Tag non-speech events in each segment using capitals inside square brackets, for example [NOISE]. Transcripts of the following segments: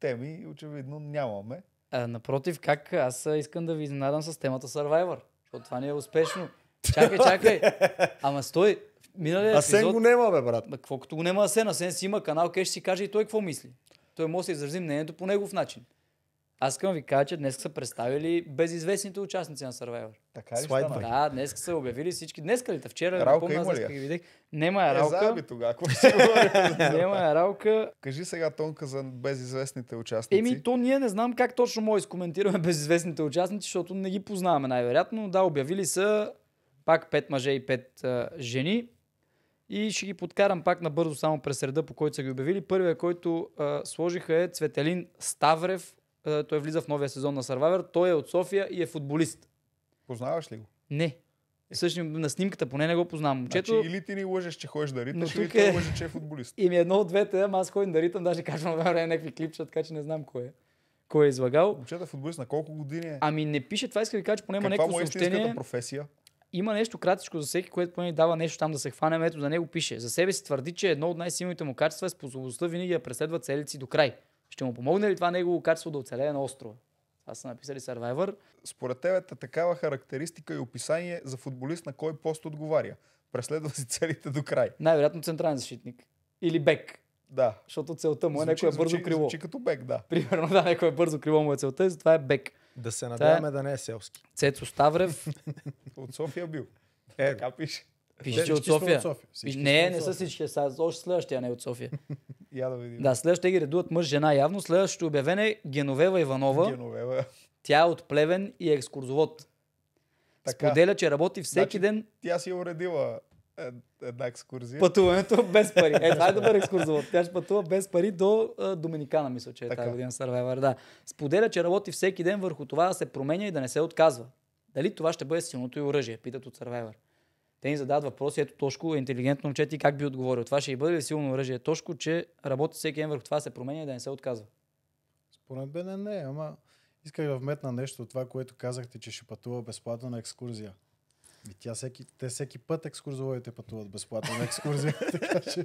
теми очевидно нямаме. А, напротив, как аз искам да ви изненадам с темата Survivor, защото това не е успешно. Чакай, [LAUGHS] чакай. Ама стой, Миналия Асен епизод... го нема, бе, брат. Какво като го нема Асен? Асен си има канал, къде ще си каже и той какво мисли. Той може да се изрази мнението по негов начин. Аз искам ви кажа, че днес са представили безизвестните участници на Survivor. Така ли Слайд стана? Да, днес са обявили всички. Днес ли? Вчера Ралка помня, има ли? ги видях. Нема е, е ралка. Е, заби тогава. [LAUGHS] Нема е ралка. Кажи сега тонка за безизвестните участници. Еми, то ние не знам как точно може изкоментираме [LAUGHS] безизвестните участници, защото не ги познаваме най-вероятно. Да, обявили са пак 5 мъже и 5 а, жени. И ще ги подкарам пак набързо само през среда, по който са ги обявили. Първия, който а, сложиха е Цветелин Ставрев е, той влиза в новия сезон на Survivor, той е от София и е футболист. Познаваш ли го? Не. Е. Всъщност на снимката поне не го познавам. Значи момчето... Значи, или ти ни лъжеш, че ходиш да риташ, или ти е... лъжеш, че е футболист. Ими едно от двете, ама аз ходим да ритам, даже качвам време някакви клипчета, така че не знам кой е. Кой е излагал? Момчето е футболист на колко години е? Ами не пише, това иска да ви кажа, че поне има някакво е съобщение. професия? Има нещо кратичко за всеки, което поне дава нещо там да се хванем. Ето за него пише. За себе си твърди, че едно от най-силните му качества е способността винаги да преследва целици до край. Ще му помогне ли това негово качество да оцелее на острова? Аз са написали Survivor. Според тебе такава характеристика и описание за футболист на кой пост отговаря? Преследва си целите до край. Най-вероятно централен защитник. Или бек. Да. Защото целта му е звучи, е бързо звучи, криво. Звучи като бек, да. Примерно, да, някое бързо криво, му е целта и затова е бек. Да се надяваме е... да не е селски. Цецо Ставрев. [LAUGHS] От София бил. Е, така пише. Пишеш че от София. От София. не, не са всички. Са, още следващия не е от София. [LAUGHS] Я да видим. Да, следващия ги редуват мъж-жена явно. Следващото обявене е Геновева Иванова. Геновева. Тя е от Плевен и е екскурзовод. Така. Споделя, че работи всеки значи, ден. Тя си е уредила е, една екскурзия. Пътуването без пари. Е, това е [LAUGHS] добър екскурзовод. Тя ще пътува без пари до а, е, Доминикана, мисля, че е така. тази година Survivor. Да. Споделя, че работи всеки ден върху това да се променя и да не се отказва. Дали това ще бъде силното и оръжие, питат от Survivor. Те ни задават въпроси, ето Тошко, е интелигентно момче, ти как би отговорил? Това ще и бъде ли силно оръжие? Тошко, че работи всеки ден върху това се променя и да не се отказва. Според мен не, не, ама исках да вметна нещо от това, което казахте, че ще пътува безплатно на екскурзия. И тя всеки, те всеки път екскурзоводите пътуват безплатно на екскурзия, [LAUGHS] така че...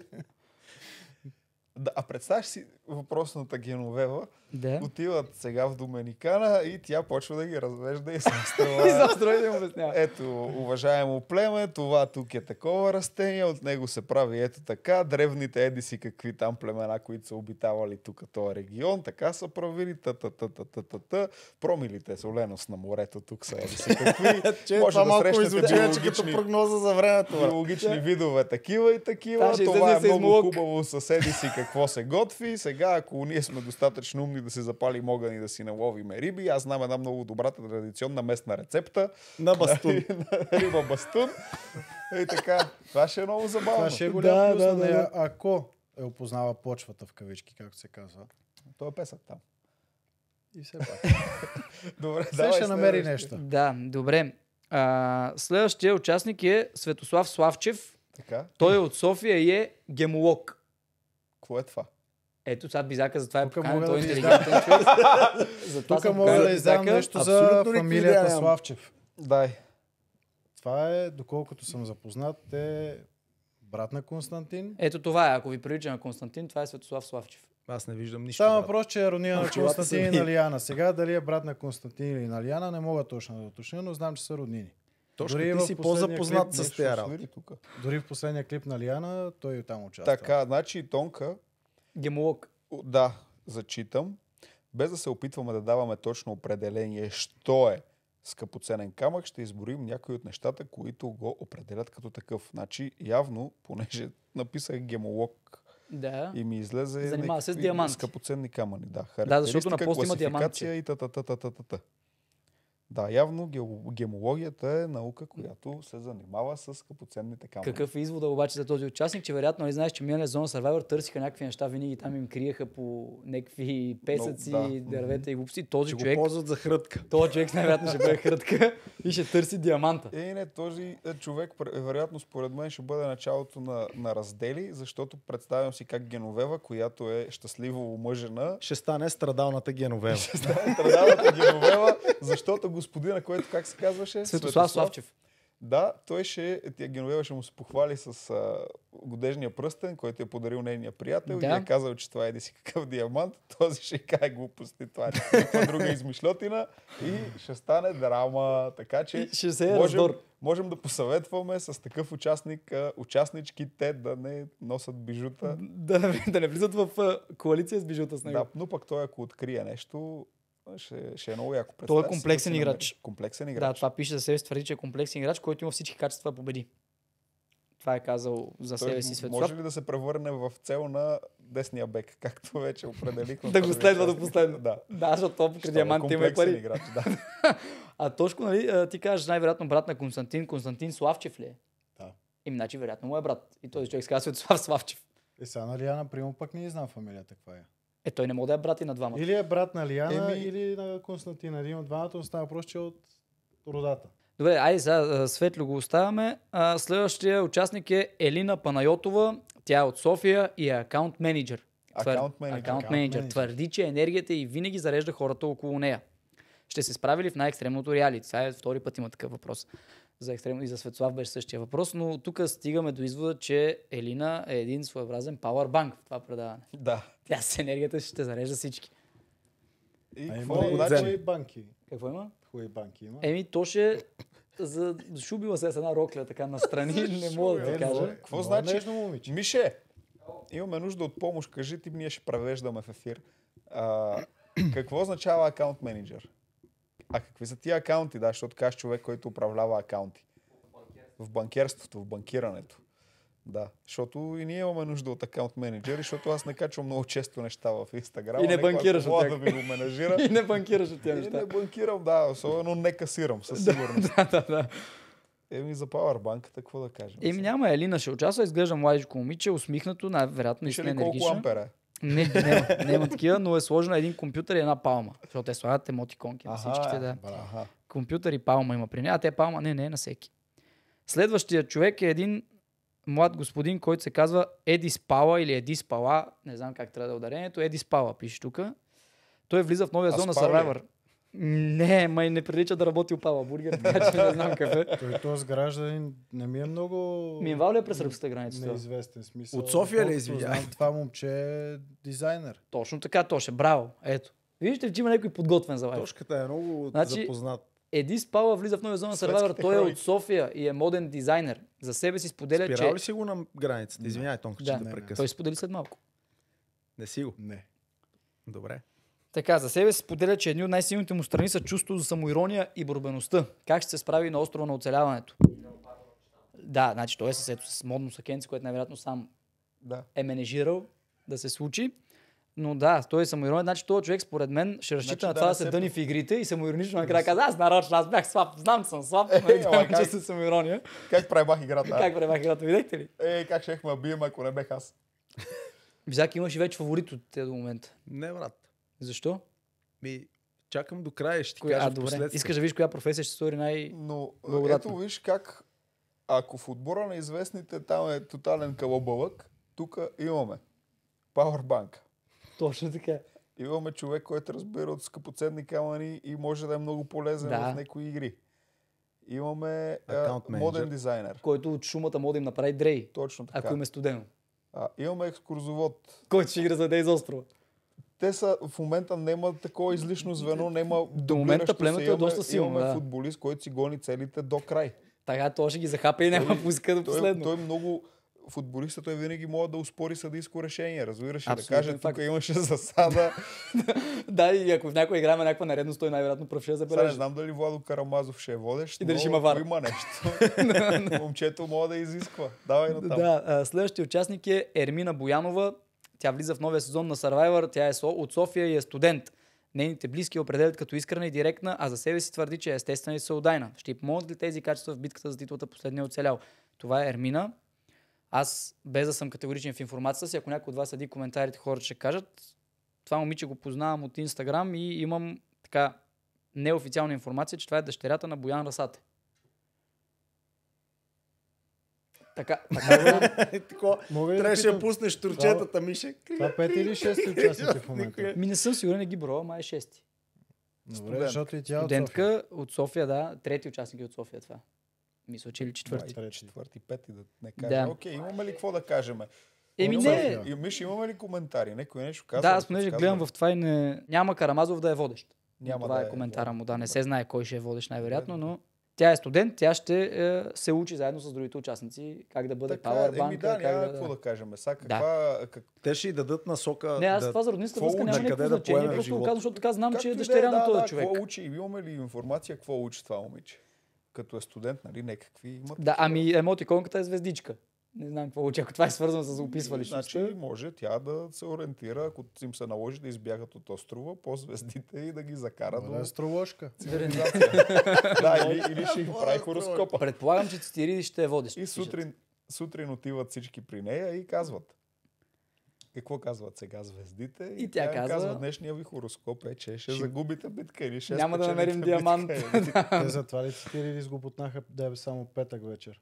Да, а представяш си въпросната Геновева, да. отиват сега в Доменикана и тя почва да ги развежда и заострава. [LAUGHS] и да обяснява. Ето, уважаемо племе, това тук е такова растение, от него се прави ето така, древните едиси какви там племена, които са обитавали тук този регион, така са правили, та та та та та та та промилите соленост на морето, тук са едиси какви. [LAUGHS] че, Може това да малко изучи, че като прогноза за времето. Биологични видове, такива и такива. Та, това е много хубаво съседи си какви какво се готви. Сега, ако ние сме достатъчно умни да се запалим огън и да си наловиме риби, аз знам една много добрата традиционна местна рецепта. На бастун. [LAUGHS] на риба бастун. И така, това ще е много забавно. Това ще е голям да, да, нея, да. Ако е опознава почвата в кавички, както се казва. Той е песък там. И все пак. [LAUGHS] добре, Все ще намери нещо. Да, добре. А, следващия участник е Светослав Славчев. Така. Той е от София и е гемолог. Какво е това? Ето сега Бизака затова е поканен, той е интелигентен човек. [LAUGHS] Тук мога да издам нещо за фамилията Славчев. Дай. Това е, доколкото съм запознат, е брат на Константин. Ето това е, ако ви прилича на Константин, това е Светослав Славчев. Аз не виждам нищо. Става въпрос, че е роднина на ами, Константин и на Лиана. Сега дали е брат на Константин или на Лиана, не мога точно да уточня, но знам, че са роднини. Точно Дори ти си по-запознат клип, с тези работи. Дори в последния клип на Лиана той там участва. Така, значи и Тонка... Гемолог. Да, зачитам. Без да се опитваме да даваме точно определение, що е скъпоценен камък, ще изборим някои от нещата, които го определят като такъв. Значи, явно, понеже [LAUGHS] написах гемолог да. и ми излезе Занимава се с диаманти. скъпоценни камъни. Да, да защото на пост има диаманти. И та, та, та, та, та, та. Да, явно гемологията е наука, която се занимава с скъпоценните камъни. Какъв е извода обаче за този участник, че вероятно, не нали, знаеш, че миналия зона Survivor търсиха някакви неща, винаги там им криеха по някакви песъци, Но, да. дървета и глупости. Този ще човек... го ползват за хрътка. Този човек най-вероятно ще бъде хрътка и ще търси диаманта. Е, не, този е, човек, вероятно, според мен ще бъде началото на, на раздели, защото представям си как Геновева, която е щастливо омъжена... Ще стане страдалната Геновева. Ще стане страдалната Геновева, защото господина, който как се казваше? Светослав Славчев. Да, той ще, тя Геновева ще му се похвали с а, годежния пръстен, който е подарил нейния приятел да. и е казал, че това е си какъв диамант. [LAUGHS] Този ще кае глупости, това е друга измишлетина и ще стане драма. Така че и ще се е можем, раздор. можем да посъветваме с такъв участник, а, участничките да не носят бижута. Да, да не влизат в а, коалиция с бижута с него. Да, но пък той ако открие нещо, ще, ще е много яко. Представя, Той е комплексен си, играч. Комплексен играч. Да, това пише за себе си, твърди, че е комплексен играч, който има всички качества да победи. Това е казал за Той себе си Светослав. Може ли да се превърне в цел на десния бек, както вече определих. [LAUGHS] да го следва до последно. да. да, защото това покрай диамант е има пари. Играч, да. [LAUGHS] а Тошко, нали, ти кажеш най-вероятно брат на Константин. Константин Славчев ли е? Да. И значи вероятно му е брат. И този човек се казва Светослав Славчев. Е, сега на нали, Риана, примерно пък не знам фамилията каква е. Е, той не може да е брат и на двамата. Или е брат на Лиана, Еми... или на Константина. Един от двамата остава просто, е от родата. Добре, айде сега Светло го оставяме. А, следващия участник е Елина Панайотова. Тя е от София и е акаунт менеджер. Акаунт менеджер. Твърди, че енергията и винаги зарежда хората около нея. Ще се справи ли в най-екстремното реалити? Сега е втори път има такъв въпрос за екстрем и за Светослав беше същия въпрос, но тук стигаме до извода, че Елина е един своеобразен пауърбанк в това предаване. Да. Тя с енергията ще зарежда всички. И ами, какво има? Хубави значи банки. Какво има? Хубави банки има. Еми, то ще за... шубила се с една рокля така настрани, [LAUGHS] не мога да кажа. Е, какво значи? Мише, имаме нужда от помощ, кажи ти, ние ще превеждаме в ефир. А, какво означава акаунт менеджер? А какви са тия акаунти? Да, защото казваш човек, който управлява акаунти. В банкерството, в банкирането. Да, защото и ние имаме нужда от аккаунт менеджери, защото аз не качвам много често неща в Инстаграм. [LAUGHS] И не банкираш от Да ми го менежира. и не банкираш от тях не банкирам, да, особено не касирам, със сигурност. [LAUGHS] да, да, да. Еми за Powerbank, какво да кажем? Еми няма, Елина ще участва, изглежда младичко момиче, усмихнато, най-вероятно и колко ампера е? Не, няма, няма такива, но е сложено един компютър и една палма. Защото те слагат емотиконки на всичките. Да. Компютър и палма има при нея, а те палма не, не е на всеки. Следващия човек е един млад господин, който се казва Еди Спала или Еди Спала, не знам как трябва да е ударението, Еди Спала пише тук. Той влиза в новия а зона е? Survivor. Не, май не прилича да работи опава бургер, така че не знам какъв е. Той този гражданин не ми е много... Минвал ли е през сръбската граница? Неизвестен смисъл. От София ли е извиня? Това момче е дизайнер. Точно така, Тоше. Браво. Ето. Виждате, че има някой подготвен за вас. Точката е много значи, запознат. Еди Спава влиза в новия зона сервер, той е от София и е моден дизайнер. За себе си споделя, Спирал че... ли си го на границата? Извинявай, Тонко, че да, да прекъсна. Той сподели след малко. Не си го? Не. Добре. Така, за себе се споделя, че едни от най-силните му страни са чувство за самоирония и борбеността. Как ще се справи на острова на оцеляването? Да, значи той е с, ето, с модно сакенце, което най-вероятно сам да. е менежирал да се случи. Но да, той е самоирония. Значи този човек, според мен, ще разчита значи, на това да, да се дъни в игрите и самоиронично накрая каза, аз нарочно, аз бях слаб, знам, че съм слаб, е, е, е, как... че съм самоирония. Как пребах играта? как пребах играта, видяхте ли? Е, как ще ме бием, ако не бях аз. Бизак имаш и вече фаворит от тези до момента. Не, брат. Защо? Ми, чакам до края, ще ти коя... кажа а, добре. Искаш да видиш коя професия ще стори най Но е, благодатна. ето виж как, ако в отбора на известните там е тотален калобълък, тук имаме Powerbank. Точно така. Имаме човек, който разбира от скъпоценни камъни и може да е много полезен да. в някои игри. Имаме е, моден дизайнер. Който от шумата им направи дрей. Точно така. Ако им е студено. А, имаме екскурзовод. Който ще игра за Дейз острова те са, в момента няма такова излишно звено, няма До момента племето е доста силно. Имаме да. футболист, който си гони целите до край. Така, той ще ги захапа и няма пуска до последно. Той, той много, футболиста той винаги може да успори съдийско решение, разбираш, ли да каже, е тук имаше засада. [LAUGHS] да, и ако в някоя играме някаква наредност, той най-вероятно прав ще забележи. Сега не знам дали Владо Карамазов ще е водещ, и има, вар. има нещо. [LAUGHS] Момчето може да изисква. Давай натам. Да, следващия участник е Ермина Боянова, тя влиза в новия сезон на Survivor, тя е от София и е студент. Нейните близки определят като искрена и директна, а за себе си твърди, че е естествена и съудайна. Ще й помогнат ли тези качества в битката за титлата последния е оцелял? Това е Ермина. Аз, без да съм категоричен в информацията си, ако някой от вас седи коментарите, хората ще кажат. Това момиче го познавам от Инстаграм и имам така неофициална информация, че това е дъщерята на Боян Расате. Така, така е мога ли трябваше да пуснеш турчетата, Мише. Това пет или шест участници е в момента? Ми не съм сигурен, не ги броя, май е шести. Добре, защото и тя е Студентка от София, да, трети участник от София това. Мисля, че или четвърти. Май, четвърти, пети, да не кажа. Да. Окей, имаме ли какво да кажем? Еми не. И Миш, имаме ли коментари? Някой нещо казва? Да, аз понеже гледам в това и не... Няма Карамазов да е водещ. Няма това да е коментара му, да. Не се знае кой ще е водещ най-вероятно, но тя е студент, тя ще е, се учи заедно с другите участници как да бъде Power Bank. Да, да, да, какво да, кажем. Са, каква, да. Как... Те ще й дадат насока. Не, аз да... това за роднинска връзка няма никакво да значение. Просто го казвам, защото така знам, Както че е, е дъщеря да, на този да, човек. Какво учи? Имаме ли информация какво учи това момиче? Като е студент, нали, някакви имат. Да, ами емотиконката е звездичка. Не знам какво учи, ако това е свързано с описвали личността. Значи може тя да се ориентира, ако им се наложи да избягат от острова, по звездите и да ги закара Бъде до... Астроложка. Е да, или, или ще им прави хороскопа. Предполагам, че Цитириди ще е водещ. И сутрин, сутрин отиват всички при нея и казват. Какво казват сега звездите? И, и тя, тя казва, казва, днешния ви хороскоп е, че ще, загубите битка или ще Няма да намерим диамант. [LAUGHS] Те затова ли цитирали изгопотнаха да е само петък вечер?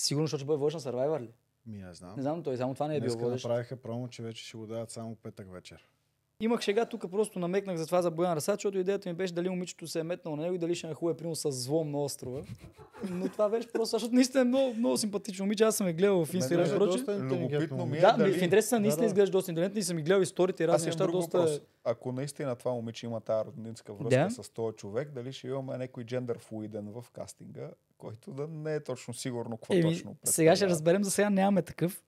Сигурно, защото ще бъде вършен Survivor ли? Ми, не знам. Не знам, той само това не е Днеска бил водещ. направиха промо, че вече ще го дадат само петък вечер. Имах шега тук, просто намекнах за това за Боян Расад, защото идеята ми беше дали момичето се е метнало на него и дали ще нахуе е принос с злом на острова. Но това беше просто, защото наистина е много, много симпатично момиче. Аз съм е гледал в Инстаграм. Е доста любопитно ми е. Да, дали... в интереса наистина да, да. изглежда доста интелигентно и съм и гледал историите и разни неща. Доста... Въпрос. Ако наистина това момиче има тази роднинска връзка да? с този човек, дали ще имаме някой джендър флуиден в кастинга който да не е точно сигурно какво Еми, точно. Предполага. Сега ще разберем, за сега нямаме такъв.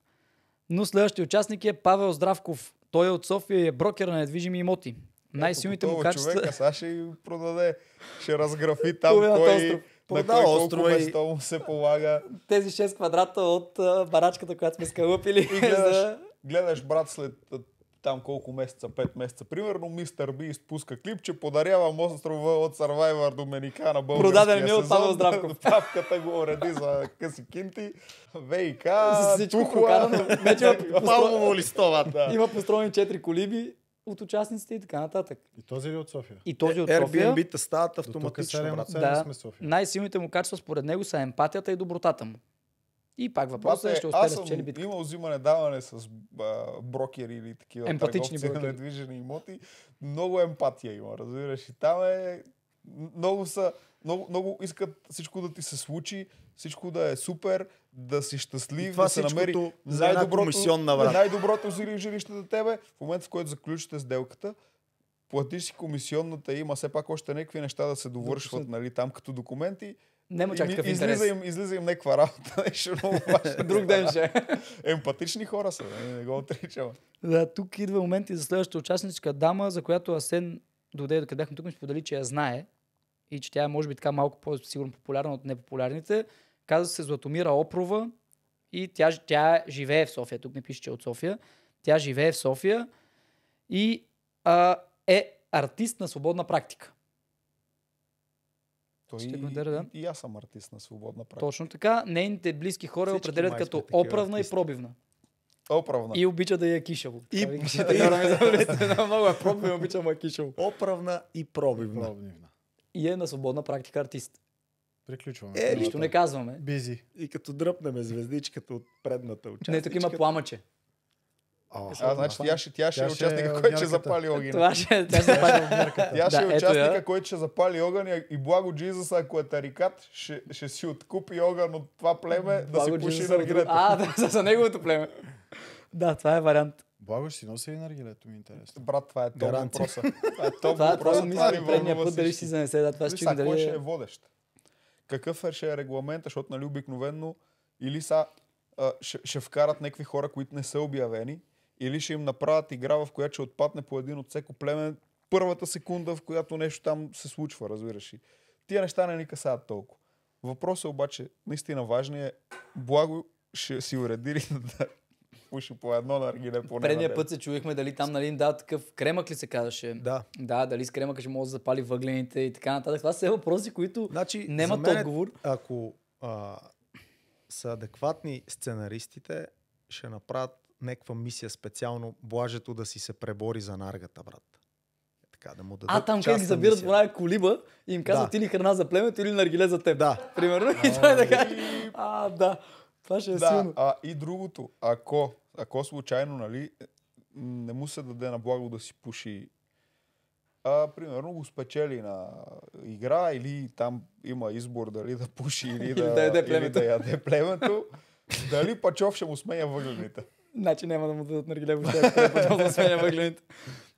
Но следващия участник е Павел Здравков. Той е от София и е брокер на недвижими имоти. Най-силните му качества... Човека, сега ще продаде, ще разграфи [LAUGHS] там кой, Продава е на кой острова колко и... место му се полага. [LAUGHS] Тези 6 квадрата от барачката, която сме скалъпили. И гледаш, [LAUGHS] за... гледаш брат след там колко месеца, 5 месеца. Примерно Мистер Би изпуска клип, че подарява острова от Survivor до Меника на българския Продаден ми е от Павел Здравков. Папката [LAUGHS] го уреди за къси кинти, ВИК, Тухла. [LAUGHS] Павлово листова. Има построени 4 колиби, от участниците и така нататък. И този ли е от София? И този от е, София. Airbnb-та стават автоматично. Да, най-силните му качества според него са емпатията и добротата му. И пак въпросът е, ще успее да спечели битката. имал взимане даване с а, брокери или такива Емпатични търговци брокери. на недвижени имоти. Много емпатия има, разбираш. И там е... Много са... Много, много искат всичко да ти се случи, всичко да е супер, да си щастлив, това да се намери най-доброто, най-доброто жилище за тебе. В момента, в който заключите сделката, платиш си комисионната, има все пак още някакви неща да се довършват, нали, там като документи не му чак такъв интерес. Излиза им, излиза им някаква работа, [LAUGHS] нещо много важно. [LAUGHS] Друг ден ще. [LAUGHS] Емпатични хора са, не, нали, не го отричам. Да, тук идва момент и за следващата участничка дама, за която Асен дойде, докъде бяхме тук, ми сподели, че я знае и че тя е може би така малко по-сигурно популярна от непопулярните. Казва се Златомира Опрова и тя, тя живее в София. Тук не пише, че е от София. Тя живее в София и а, е артист на свободна практика. Той ще го да. И, и аз съм артист на свободна практика. Точно така. Нейните близки хора Всички определят като оправна артисти. и пробивна. Оправна. И обича да я е кишаво. И... Много е пробна и обича да е кишаво. Оправна и пробивна. И е на свободна практика артист. Приключваме. Е, нищо не казваме. Бизи. И като дръпнеме звездичката от предната участничка. Не, тук има пламъче а, е, а значи тя ще, тя ще, тя е участника, е който ще запали огън. Е, това ще, тя ще Тя ще е участника, който ще запали огън и благо Джизус, ако е тарикат, ще, ще си откупи огън от това племе да се пуши наргилето. А, да, за неговото племе. Да, това е вариант. Благо ще си носи ли наргилето ми интересно? Брат, това е топ въпроса. [LAUGHS] Това е топ въпроса. Това е предния път дали си занесе. Да, това ще дали... Кой ще е водещ? Какъв ще е регламента, защото нали обикновено или са ще, ще вкарат някакви хора, които не са обявени, или ще им направят игра, в която ще отпадне по един от всеко племе първата секунда, в която нещо там се случва, разбираш. ли? тия неща не ни касаят толкова. Въпросът е обаче, наистина важният е, благо ще си уредили да пуши по едно на аргиле. Предния път се чуехме дали там, нали, да, такъв кремък ли се казваше? Да. Да, дали с кремъка ще може да запали въглените и така нататък. Това са въпроси, които значи, нямат мен, отговор. Ако а, са адекватни сценаристите, ще направят някаква мисия специално блажето да си се пребори за наргата, брат. Така, да му дадат а, там как ги забират в една колиба и им казват да. или храна за племето, или наргиле за теб. Да. Примерно. А, и той е така. А, да. Това ще е да, силно. А, и другото, ако, ако случайно, нали, не му се даде на благо да си пуши а, примерно го спечели на игра или там има избор дали да пуши или да, [LAUGHS] или да яде племето. Или да яде племето дали Пачов ще му сменя въглените. Значи няма да му дадат наргиле въобще, ако да сменя въглените.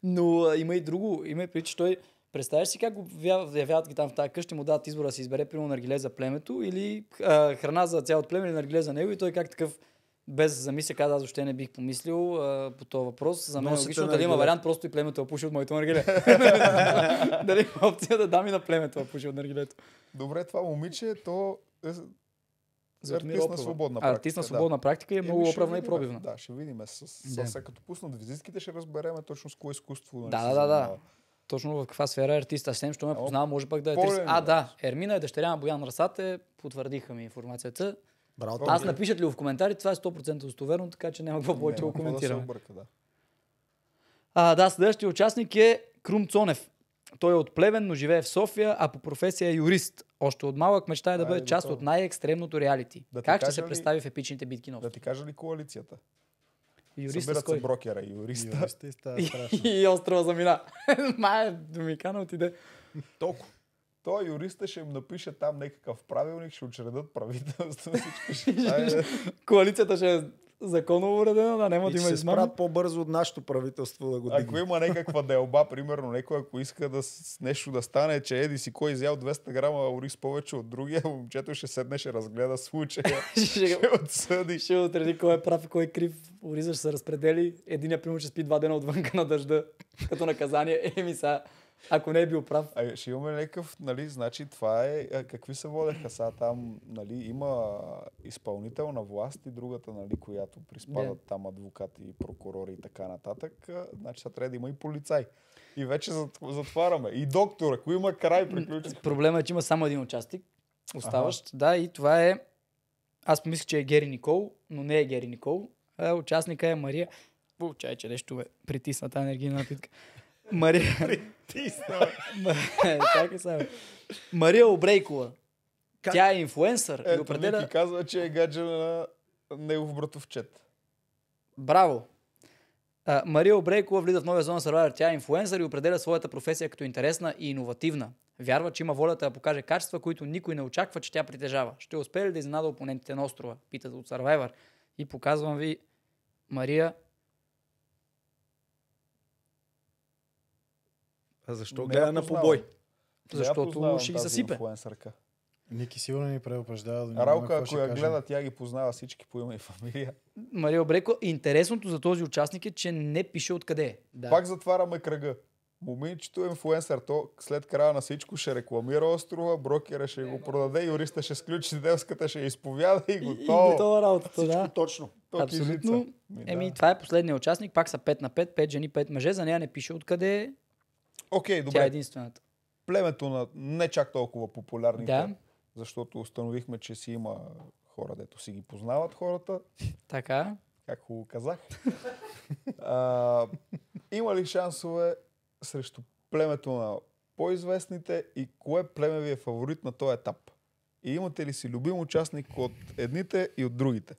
Но а, има и друго. Има и причи, че той... Представяш си как го явяват ги там в тази къща, му дадат избора да си избере примерно наргиле за племето или а, храна за цялото племе или наргиле за него и той как такъв без да замисля, каза, аз въобще не бих помислил а, по този въпрос. За мен е Носите логично дали има вариант, просто и племето да пуши от моето наргиле. [LAUGHS] дали има опция да дам и на племето да пуши от наргилето. Добре, това момиче, то е, за Артист на свободна практика. Артист на свободна да. практика е много оправна и пробивна. Да, ще видим. С, с, с, като пуснат визитките ще разбереме точно с кое изкуство. Нали, да, да, да, да. Точно в каква сфера е артиста. Аз що ме познава, може пък да е Трис... Е, а, да, Ермина е дъщеря на Боян Расате, потвърдиха ми информацията. Браво, Аз е. напишат ли в коментари, това е 100% достоверно, така че няма какво повече да го коментирам. Да, да, следващия участник е Крум Цонев. Той е от Плевен, но живее в София, а по професия е юрист. Още от малък мечта е да, е, бъде е, част от най-екстремното реалити. Да как ще се ли... представи в епичните битки на Да ти кажа ли коалицията? Юриста Събират се брокера, юриста. юриста и, става [LAUGHS] и острова замина. [LAUGHS] Мая, Домикана отиде. Толкова. Той юриста ще им напише там някакъв правилник, ще учредат правителство. Ще... [LAUGHS] Коалицията ще законово уредена, да няма да има измами. Ще по-бързо от нашето правителство да го дигне. Ако има някаква делба, примерно някой, ако иска да с нещо да стане, че еди си кой е изял 200 грама ориз повече от другия, момчето ще седне, ще разгледа случая, [LAUGHS] ще отсъди. Ще отреди кой е прав и кой е крив. Оризът ще се разпредели. Един, примерно, ще спи два дена отвънка на дъжда, [LAUGHS] като наказание. Еми са, ако не е бил прав. А, ще имаме някакъв, нали, значи това е, какви се водеха сега там, нали, има изпълнителна власт и другата, нали, която приспадат yeah. там адвокати, прокурори и така нататък, значи са трябва да има и полицай. И вече затваряме. И доктор, ако има край, приключи. Проблема е, че има само един участник, оставащ, ага. да, и това е, аз помислих, че е Гери Никол, но не е Гери Никол, а участника е Мария. Получай, че нещо е притисната енергийна напитка. Мария... Мария Обрейкова. Как? Тя е инфлуенсър Ето, и определя... Ники казва, че е гадже на негов братовчет. Браво! А, Мария Обрейкова влиза в новия зона сервер. Тя е инфуенсър и определя своята професия като интересна и иновативна. Вярва, че има волята да покаже качества, които никой не очаква, че тя притежава. Ще успее ли да изненада опонентите на острова? Питат от Survivor. И показвам ви Мария А защо не гледа на побой? Защото ще ги засипе. Ники сигурно ни предупреждава. Да Ралка, ако я гледа, тя ги познава всички по има и фамилия. Марио Бреко, интересното за този участник е, че не пише откъде е. Да. Пак затваряме кръга. Момичето е инфуенсър, то след края на всичко ще рекламира острова, брокера ще го продаде, юриста ще сключи делската, ще изповяда и готово. И, готова работата, да. Точно. То Абсолютно. Еми, да. това е последният участник, пак са 5 на 5, 5 жени, 5 мъже, за нея не пише откъде е Окей, okay, добре. Тя е единствената. Племето на не чак толкова популярните, да. защото установихме, че си има хора, дето си ги познават хората. Така. Как го казах. [LAUGHS] а, има ли шансове срещу племето на по-известните и кое племе ви е фаворит на този етап? И имате ли си любим участник от едните и от другите?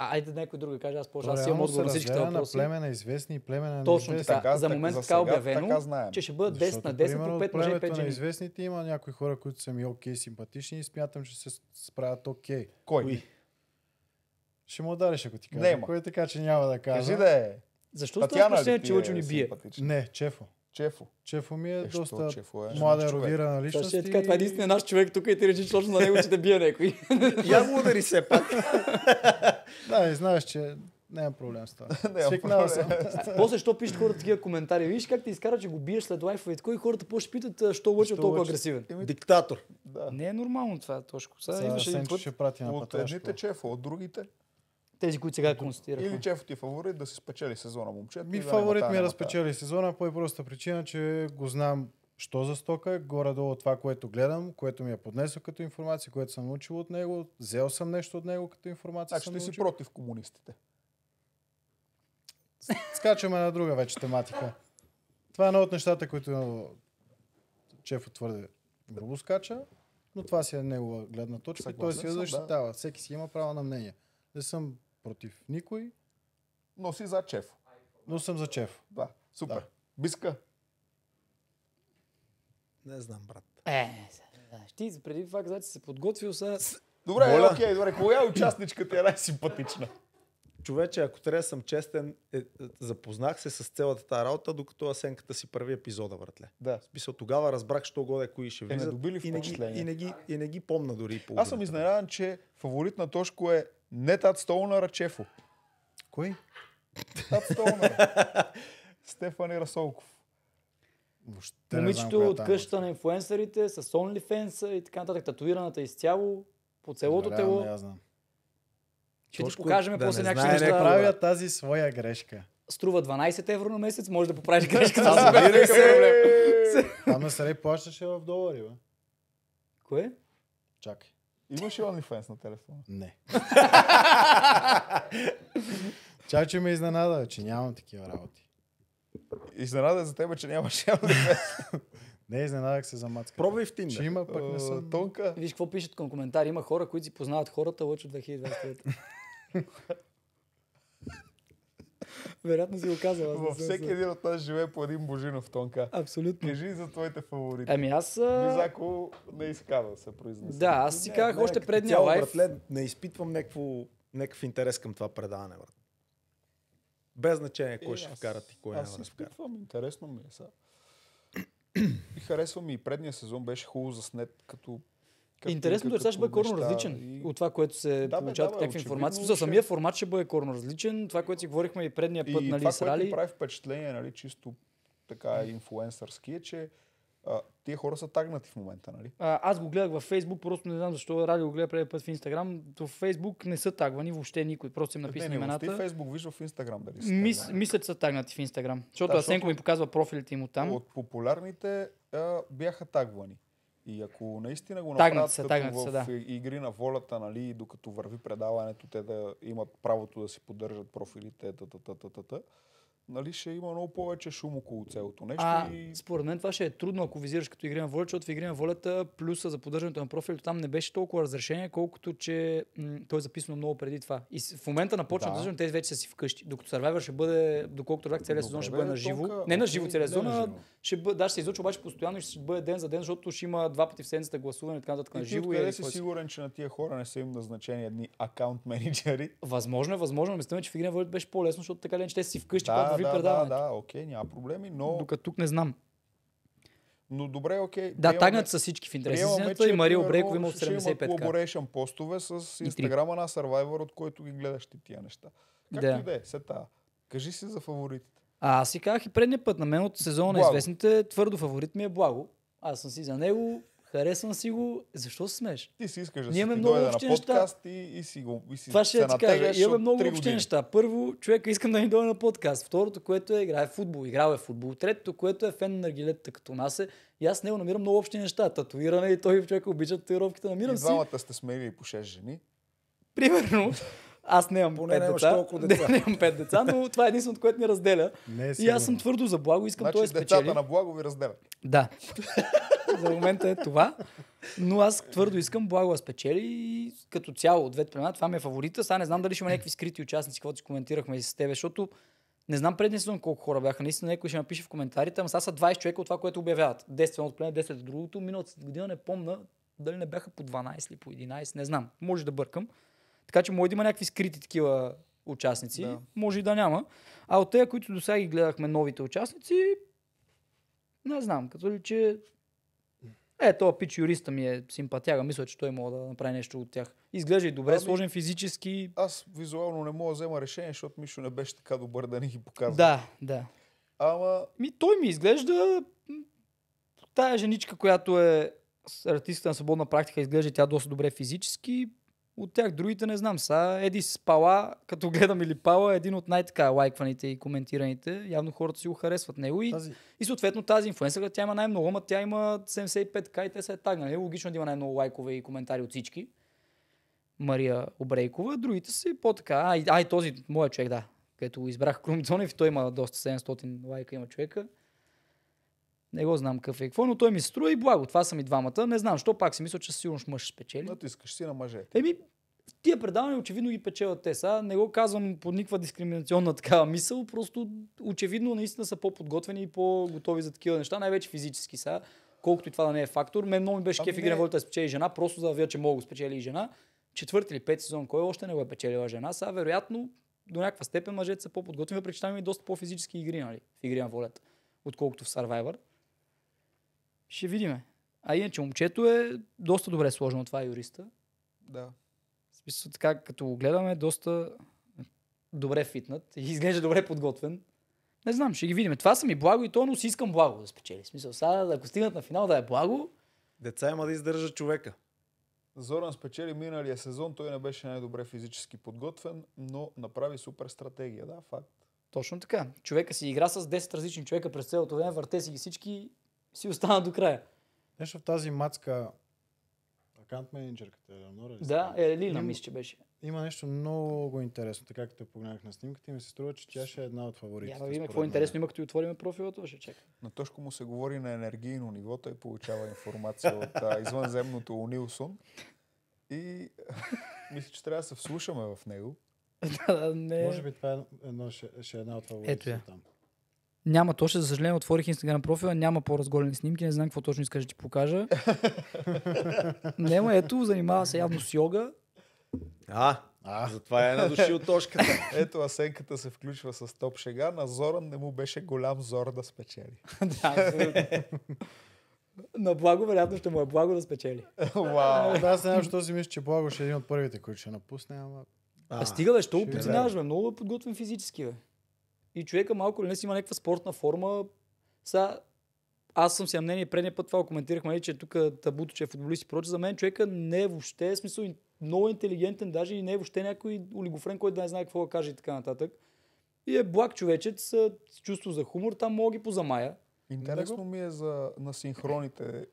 А, айде някой друг да каже, аз по-лошо. Аз имам отговор на всички въпроси. на племена известни и племена на Точно така. Сега, за момент за така обявено, така че ще бъдат 10 на 10 по 5 мъже и 5 жени. на известните има някои хора, които са ми окей, симпатични и смятам, че се справят окей. Кой? Ще му удариш, ако ти кажа. Кой Кой е така, че няма да кажа. Кажи да е. Защо става впечатление, че учени бие? Не, Чефо. Чефо. Чефо ми е, е доста чефо е. младен родиран личност. Е, така, това е единствения наш човек тук и ти речи, точно на него, че да бие някой. [LAUGHS] Я му удари се пак. [LAUGHS] да, и знаеш, че няма проблем с това. [LAUGHS] Свикнал съм. После, що пишат хората такива коментари? Виж как ти изкара, че го биеш след лайфове и хората по ще питат, що лъчи толкова агресивен. Диктатор. Да. Не е нормално това, Тошко. Сега имаш един път. Ще прати на от едните чефо, от другите. Тези, които сега констатирахме. Или Чефо ти е фаворит да си спечели сезона, момче. Ми фаворит ми е да спечели сезона по проста причина, че го знам що за стока е, горе-долу това, което гледам, което ми е поднесло като информация, което съм научил от него, взел съм нещо от него като информация. Значи ти си против комунистите. Скачаме на друга вече тематика. Това е едно от нещата, които Чефо твърде грубо скача, но това си е негова гледна точка. Съгласен той си я защитава. Да. Всеки си има право на мнение. Не съм против никой. Но си за Чефо. Но съм за Чефо. Да, супер. Да. Биска. Не знам, брат. Е, да. Ти преди това значи каза, че се подготвил, с... Добре, окей, добре. Коя участничка участничката е най-симпатична? човече, ако трябва да съм честен, е, запознах се с цялата тази работа, докато Асенката си първи епизода, братле. Да. В смисъл, тогава разбрах, що годе кои ще е, влизат. Е, добили и, не ги, и, не ги, и не ги помна дори. По Аз съм изненадан, че фаворит на Тошко е не Тат Столна Рачефо. Кой? Тат Столна. [LAUGHS] Стефан Расолков. Момичето е от къщата на инфуенсерите с OnlyFans и така нататък, татуираната е изцяло, по целото тело. Не, аз знам. Ще Тошко, ти покажем да после някакви неща. Не правя тази своя грешка. Струва 12 евро на месец, може да поправиш грешката. Разбира е се. Там на Сарей плащаше в долари, бе. Кое? Чакай. Имаш ли OnlyFans на телефона? Не. Чай, че ме изненада, че нямам такива работи. Изненада е за теб, че нямаш OnlyFans. [LAUGHS] Не, изненадах се за мацка. Пробвай в Tinder. Ще има, пък не съм. Тонка. Виж какво пишат към коментари. Има хора, които си познават хората лъч от 2020. [LAUGHS] Вероятно си го казал. Във всеки един от нас живее по един Божинов тонка. Абсолютно. Кажи за твоите фаворити. Ами аз... А... Бизако не изкарва се произнесе. Да, аз си казах още предния лайф. Братле, не изпитвам някакво, някакъв интерес към това предаване, брат. Без значение кой е, ще вкарат и кой няма да вкара. Аз интересно ми е сега. [CLEARS THROAT] и харесвам и предния сезон, беше хубаво заснет като Къв, Интересното е, сега ще бъде корно различен и... от това, което се да, някакви да, информации. Ще... Самия формат ще бъде корно различен. Това, което си говорихме и предния път, и нали, това, с Рали. Което прави впечатление, нали, чисто така инфуенсърски е, че а, тия хора са тагнати в момента, нали? А, аз го гледах във Фейсбук, просто не знам защо Рали го гледа преди път в Инстаграм. В Фейсбук не са тагвани въобще никой, просто им написани не, не, имената. Ти Фейсбук вижда в Инстаграм дали са Мис, Мисля, че са тагнати в Инстаграм, защото да, Асенко ми показва профилите им от там. От популярните а, бяха тагвани. И ако наистина го направят се, като се, в да. игри на волята, нали, докато върви предаването, те да имат правото да си поддържат профилите, тата та, та, та, нали, ще има много повече шум около целото нещо. А, и... Според мен това ще е трудно, ако визираш като игри на воля, защото в игри на волята плюса за поддържането на профил там не беше толкова разрешение, колкото че м- той е записано много преди това. И в момента на почва да. те вече са си вкъщи. Докато Survivor ще бъде, доколкото рак целият сезон ще бъде на живо. Не на живо целият сезон, ще бъде, да, ще се излучва обаче постоянно и ще бъде ден за ден, защото ще има два пъти в седмицата гласуване и така нататък на живо. Къде си сигурен, че на тия хора не са им назначени едни аккаунт менеджери? Възможно е, възможно. Мисля, че в игри на волята беше по-лесно, защото така ли, че те си вкъщи, да, върви да, предаването. Да, да, окей, няма проблеми, но... Докато тук не знам. Но добре, окей. Да, приемаме, тагнат са всички в интереси. и Мария Обреков има от 75 Има постове с инстаграма на Survivor, от който ги гледаш ти тия неща. Както да. и да е, сета. Кажи си за фаворитите. А, аз си казах и предния път. На мен от сезона на известните твърдо фаворит ми е Благо. Аз съм си за него. Харесвам си го. Защо се смееш? Ти си искаш да си много дойде на подкаст и, и си го и си Това ще е ти кажа. Имаме много общи неща. Първо, човека искам да ни дойде на подкаст. Второто, което е играе в футбол. Играл е в футбол. Третото, което е фен на гилетата като нас е. И аз с него намирам много общи неща. Татуиране и той човек обича татуировките. Намирам и двамата си. сте смели и по 6 жени. Примерно. Аз нямам Поне пет деца. [LAUGHS] деца. Не, нямам пет деца, но това е единственото, което ни разделя. Не, е и аз съм твърдо за благо, искам значи, той е спечели. децата на благо ви разделят. Да. [LAUGHS] за момента е това. Но аз твърдо искам Благо аз спечели и като цяло от двете племена. Това ми е фаворита. Сега не знам дали ще има някакви скрити участници, каквото си коментирахме и с тебе, защото не знам предния сезон колко хора бяха. Наистина някой ще напише в коментарите, ама сега са 20 човека от това, което обявяват. 10 от племена, 10 от другото. Миналата година не помна дали не бяха по 12 или по 11, не знам. Може да бъркам. Така че може да има някакви скрити такива участници. Да. Може и да няма. А от тези, които до сега ги гледахме новите участници, не знам. Като ли, че е, то пич юриста ми е симпатяга. Мисля, че той мога да направи нещо от тях. Изглежда и добре, ами, сложен физически. Аз визуално не мога да взема решение, защото Мишо не беше така добър да ни ги показва. Да, да. Ама... Ми, той ми изглежда... Тая женичка, която е артистка на свободна практика, изглежда тя доста добре физически. От тях другите не знам. Са Еди Спала, като [LAUGHS] гледам или Пала, е един от най-така лайкваните и коментираните. Явно хората си го харесват него. И, тази. и съответно тази инфуенсъра, тя има най-много, ама тя има 75к и те са е тагнали. Нали? Логично да има най-много лайкове и коментари от всички. Мария Обрейкова, другите си по-така. Ай, този моят човек, да, където избрах Крумцонев, той има доста 700 лайка, има човека. Не го знам какъв е какво, но той ми се струва и благо. Това са ми двамата. Не знам, що пак си мисля, че сигурно мъж ще спечели. искаш си на мъже. Еми, тия предавания очевидно ги печелят те. са. не го казвам под никаква дискриминационна такава мисъл, просто очевидно наистина са по-подготвени и по-готови за такива неща, най-вече физически са. Колкото и това да не е фактор, мен много ми беше ами кеф игра волята да спечели жена, просто за да видя, че мога да спечели и жена. Четвърти или пет сезон, кой още не го е печелила жена, сега вероятно до някаква степен мъжете са по-подготвени, въпреки че там има и доста по-физически игри, нали, в игри на волята, отколкото в Survivor. Ще видиме. А иначе момчето е доста добре сложено това е юриста. Да. В смисъл така, като го гледаме, доста добре фитнат и изглежда добре подготвен. Не знам, ще ги видим. Това са ми благо и то, но си искам благо да спечели. В смисъл, сега, ако стигнат на финал да е благо. Деца има да издържа човека. Зоран спечели миналия сезон, той не беше най-добре физически подготвен, но направи супер стратегия. Да, факт. Точно така. Човека си игра с 10 различни човека през цялото време, върте си ги всички си остана до края. Нещо в тази мацка, акаунт менеджерката Елеонора. Да, е, Лина, мисля, че беше. Има нещо много интересно, така като погледнах на снимката и ми се струва, че тя ще е една от фаворитите. Я, видим какво е интересно има, като отворим профила, това ще чака. На Тошко му се говори на енергийно ниво, той получава информация от а, извънземното Унилсон. И [LAUGHS] мисля, че трябва да се вслушаме в него. [LAUGHS] да, не. Може би това е едно, ще, ще е една от фаворитите Ето я. там. Няма точно, за съжаление, отворих Instagram профила, няма по-разголени снимки, не знам какво точно искаш да ти покажа. [LAUGHS] няма, ето, занимава се явно с йога. А, а. Затова е надушил точката. [LAUGHS] Ето Асенката се включва с топ шега. На Зоран не му беше голям зор да спечели. [LAUGHS] да, На Благо вероятно ще му е Благо да спечели. Вау. Е, да, аз не знам, що си мисля, че Благо ще е един от първите, които ще напусне, ама... А, а стига, бе, що го подценяваш, бе? Много е подготвен физически, бе и човека малко ли не си има някаква спортна форма. Сега, аз съм си на мнение, предния път това коментирахме, нали, че тук табуто, че е футболист и проче. За мен човека не е въобще, в смисъл, много интелигентен, даже и не е въобще някой олигофрен, който да не знае какво да каже и така нататък. И е благ човечец, с чувство за хумор, там мога ги позамая. Интересно ми е за, на синхроните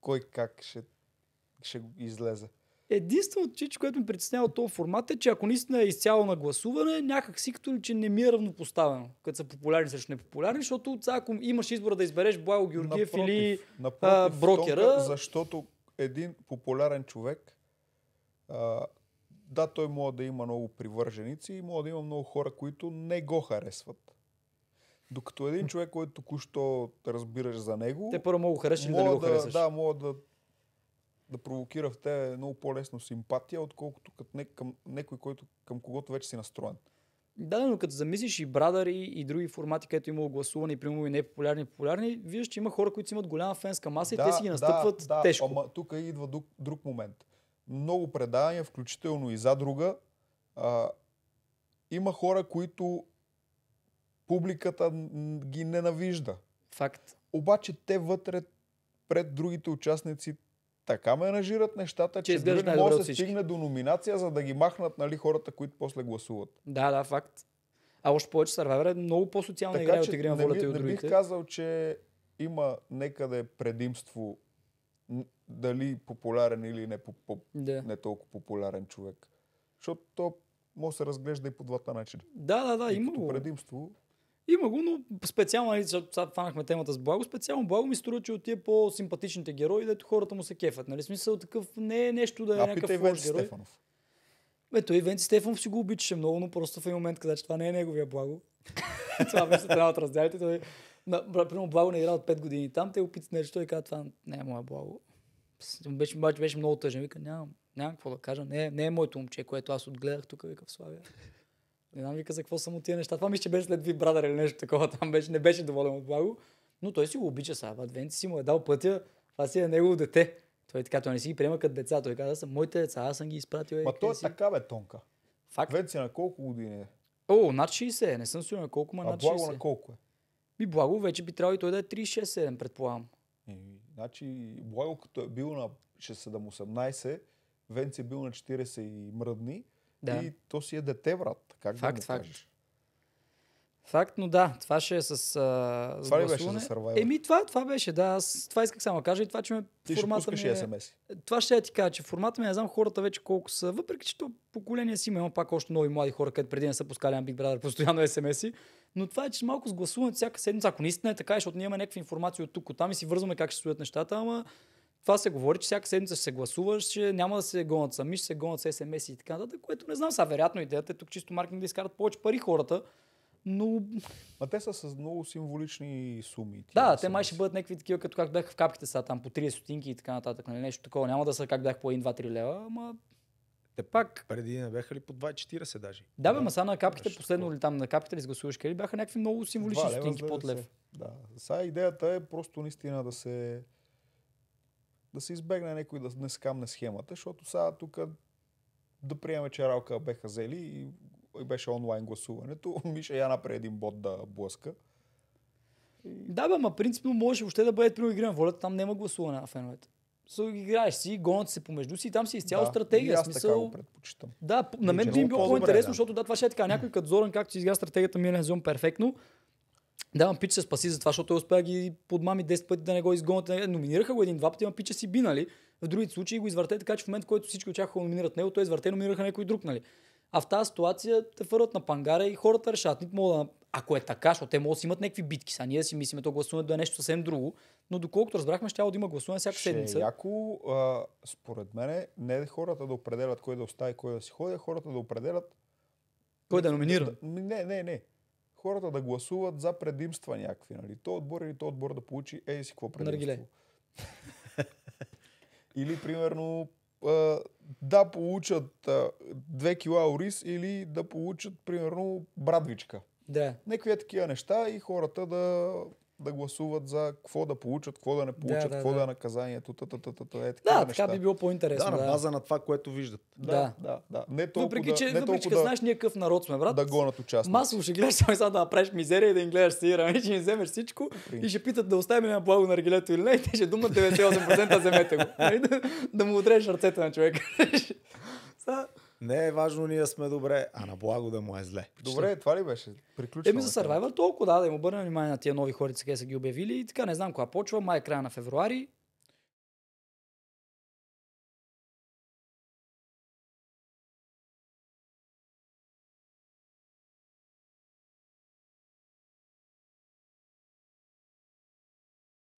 кой как ще, ще излезе. Единственото, че, което ме притеснява от този формат е, че ако наистина е изцяло на гласуване, някак си като ли, че не ми е равнопоставено, като са популярни срещу непопулярни, защото сега, ако имаш избора да избереш Благо Георгиев напротив, или напротив, а, брокера... Тонка, защото един популярен човек, а, да, той може да има много привърженици и може да има много хора, които не го харесват. Докато един човек, който току-що разбираш за него... Те първо мога да харесаш да, да не го харесаш. Да, могат да да провокира в тебе много по-лесно симпатия, отколкото като не, към някой, който, към когото вече си настроен. Да, но като замислиш и Брадъри и други формати, където имало гласуване, примерно и непопулярни, популярни, виждаш, че има хора, които си имат голяма фенска маса да, и те си ги настъпват да, да, тежко. Ама тук идва друг, друг момент. Много предавания, включително и за друга, а, има хора, които публиката ги ненавижда. Факт. Обаче те вътре пред другите участници така менажират нещата, че, че дори може да се стигне до номинация, за да ги махнат нали, хората, които после гласуват. Да, да, факт. А още повече Survivor е много по-социална така, игра от игри на волята и от другите. Не бих казал, че има некъде предимство дали популярен или не, по, по, да. не толкова популярен човек. Защото то може да се разглежда и по двата начина. Да, да, да, има. предимство има го, но специално, нали, сега фанахме темата с Благо, специално Благо ми струва, че от тия по-симпатичните герои, дето хората му се кефат. Нали? Смисъл такъв не е нещо да е а, някакъв лош герой. Стефанов. Ето, той Венци Стефанов си го обичаше много, но просто в един момент каза, че това не е неговия Благо. [LAUGHS] това беше трябва да разделите. Той, примерно Благо не е играл от 5 години там, те питат нещо и казва, това не е моя Благо. Беше, беше много тъжен. Вика, нямам, нямам какво да кажа. Не, не е моето момче, което аз отгледах тук, вика в Славия. Не знам вика за какво са му тия неща. Това мисля, че беше след Ви Брадър или нещо такова. Там беше, не беше доволен от Благо. Но той си го обича сега. Адвенци си му е дал пътя. Това си е негово дете. Той е така, той не си ги приема като деца. Той каза, са моите деца, аз съм ги изпратил. Е, Ма той е си. така, бе, тонка. Факт. Венци на колко години е? О, над 60. Не съм сигурен колко, ма а над 60. Благо на колко е? Ми Благо вече би трябвало и той да е 36-7, предполагам. И, значи, Благо като е бил на 7-18, Венци е бил на 40 и мръдни, да. И то си е дете, брат. Как факт, да му факт. кажеш? Факт, но да, това ще е с а, Това ли беше за Еми това, това беше, да. Аз това исках само да кажа и това, че ме Ти формата ще ми е... SMS. Това ще е ти кажа, че формата ми, е, не знам хората вече колко са, въпреки че то поколение си има пак още нови млади хора, където преди не са пускали на Big Brother постоянно sms Но това е, че малко с гласуването всяка седмица, ако наистина е така, защото ние имаме някаква информация от тук, от там и си вързваме как ще стоят нещата, ама това се говори, че всяка седмица ще се гласуваш, че няма да се гонат сами, ще се гонат с СМС и така нататък, което не знам. Сега вероятно идеята е тук чисто маркетинг да изкарат повече пари хората, но... А те са с много символични суми. Да, те май ще бъдат някакви такива, като как бяха в капките са там по 30 сотинки и така нататък, нали, нещо такова. Няма да са как бях по 1-2-3 лева, ама те пак. Преди не бяха ли по 2,40 даже? Да, бе, маса на капките, Защо? последно ли там на капките ли сгласуваш къде бяха някакви много символични стотинки под лев. Да, сега идеята е просто наистина да се да се избегне някой да не скамне схемата, защото сега тук да приеме, че ралка беха взели и, и беше онлайн гласуването. [LAUGHS] Миша я напред един бот да блъска. И... Да, бе, ма принципно може въобще да бъде на Волята там няма гласуване на феновете. So, играеш си, гонят се помежду си и там си изцяло да, стратегия. аз смисъл... така го предпочитам. Да, на мен би било по-интересно, да. защото да, това ще е така. Някой като Зоран, както си изгра стратегията ми на зон перфектно, да, ма пича се спаси за това, защото той е успя ги подмами 10 пъти да не го изгонят. Е, номинираха го един-два пъти, ама пича е си би, нали? В другите случаи го извърте така, че в момент, в който всички очакваха да номинират него, той извърте номинираха някой друг, нали? А в тази ситуация те фърват на пангара и хората решат. Нито мога да... Ако е така, защото те могат да си имат някакви битки. са ние си мислиме, то гласуването да е нещо съвсем друго. Но доколкото разбрахме, ще да има гласуване всяка ще седмица. Яко, а, според мен, не е хората да определят кой да остави, кой да си ходи, а хората да определят. Кой да номинира? Не, не, не хората да гласуват за предимства някакви. Нали? То отбор или то отбор да получи ей си какво предимство. [LAUGHS] или примерно да получат 2 кила ориз или да получат примерно брадвичка. Да. Некви такива неща и хората да да гласуват за какво да получат, какво да не получат, да, да, какво да, да. е наказанието. Та, та, та, та, та, е, да, така би било по-интересно. Да, да, на база на това, което виждат. Да, да. да, Не толкова, въпреки, че, не въпреки, че да, знаеш ние какъв народ сме, брат. Да гонат част. Масово ще гледаш [LAUGHS] само сега да направиш мизерия и да им гледаш сира. И ще им вземеш всичко и ще питат да оставим на благо на регилето или не. И те ще думат 98% вземете го. да, [LAUGHS] да му отрежеш ръцете на човека. [LAUGHS] Не е важно, ние сме добре, а на благо да му е зле. Добре, това ли беше? Приключваме. Еми за Survivor толкова, да, да им обърнем внимание на тия нови хорица, къде са ги обявили и така, не знам кога почва, май е края на февруари.